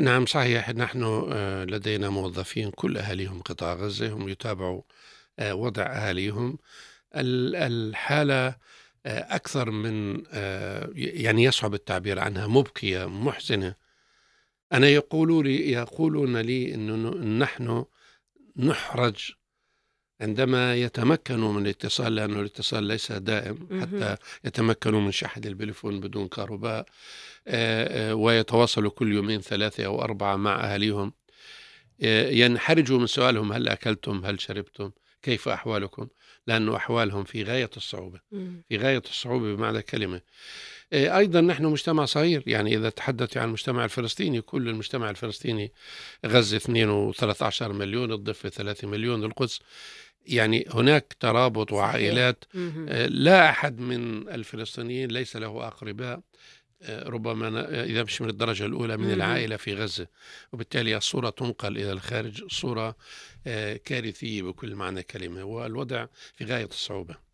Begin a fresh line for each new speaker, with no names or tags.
نعم صحيح نحن آه، لدينا موظفين كل أهاليهم قطاع غزة هم يتابعوا آه، وضع أهاليهم الحالة آه، أكثر من يعني يصعب التعبير عنها مبكية محزنة أنا يقولوا لي يقولون لي أنه نحن نحرج عندما يتمكنوا من الاتصال لأن الاتصال ليس دائم حتى يتمكنوا من شحن البليفون بدون كهرباء آه، آه، ويتواصلوا كل يومين ثلاثة أو أربعة مع أهليهم آه، ينحرجوا من سؤالهم هل أكلتم هل شربتم كيف أحوالكم لأن أحوالهم في غاية الصعوبة في غاية الصعوبة بمعنى كلمة أيضا نحن مجتمع صغير يعني إذا تحدثت عن المجتمع الفلسطيني كل المجتمع الفلسطيني غزة 2 و13 مليون الضفة 3 مليون القدس يعني هناك ترابط وعائلات آه، لا أحد من الفلسطينيين ليس له أقرباء آه، ربما إذا مش من الدرجة الأولى من العائلة في غزة وبالتالي الصورة تنقل إلى الخارج صورة آه، كارثية بكل معنى كلمة والوضع في غاية الصعوبة